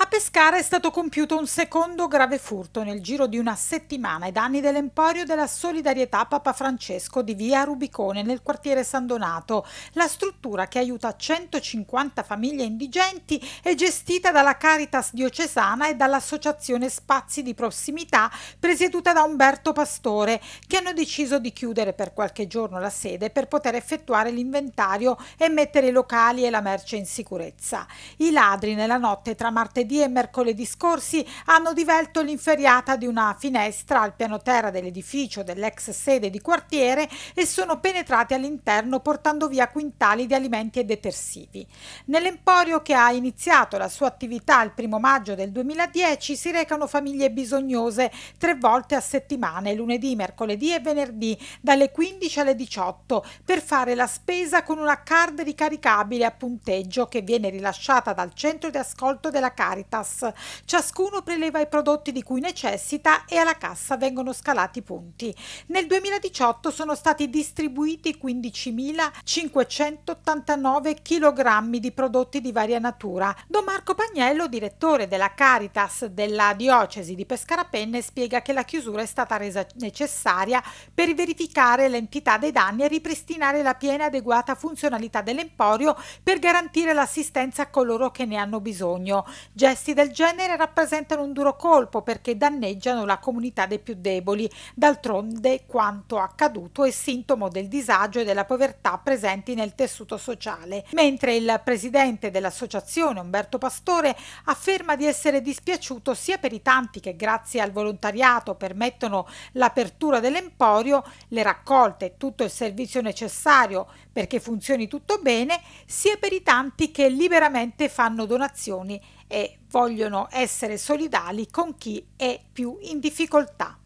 A Pescara è stato compiuto un secondo grave furto nel giro di una settimana ai danni dell'Emporio della Solidarietà Papa Francesco di via Rubicone nel quartiere San Donato. La struttura che aiuta 150 famiglie indigenti è gestita dalla Caritas diocesana e dall'Associazione Spazi di Prossimità presieduta da Umberto Pastore che hanno deciso di chiudere per qualche giorno la sede per poter effettuare l'inventario e mettere i locali e la merce in sicurezza. I ladri nella notte tra martedì lunedì e mercoledì scorsi hanno divelto l'inferiata di una finestra al piano terra dell'edificio dell'ex sede di quartiere e sono penetrati all'interno portando via quintali di alimenti e detersivi. Nell'emporio che ha iniziato la sua attività il primo maggio del 2010 si recano famiglie bisognose tre volte a settimana, lunedì, mercoledì e venerdì, dalle 15 alle 18, per fare la spesa con una card ricaricabile a punteggio che viene rilasciata dal centro di ascolto della carica Caritas. Ciascuno preleva i prodotti di cui necessita e alla cassa vengono scalati i punti. Nel 2018 sono stati distribuiti 15.589 kg di prodotti di varia natura. Don Marco Pagnello, direttore della Caritas della diocesi di Pescarapenne, spiega che la chiusura è stata resa necessaria per verificare l'entità dei danni e ripristinare la piena e adeguata funzionalità dell'emporio per garantire l'assistenza a coloro che ne hanno bisogno. Già Gesti del genere rappresentano un duro colpo perché danneggiano la comunità dei più deboli. D'altronde quanto accaduto è sintomo del disagio e della povertà presenti nel tessuto sociale. Mentre il presidente dell'associazione Umberto Pastore afferma di essere dispiaciuto sia per i tanti che grazie al volontariato permettono l'apertura dell'emporio, le raccolte e tutto il servizio necessario perché funzioni tutto bene, sia per i tanti che liberamente fanno donazioni e vogliono essere solidali con chi è più in difficoltà.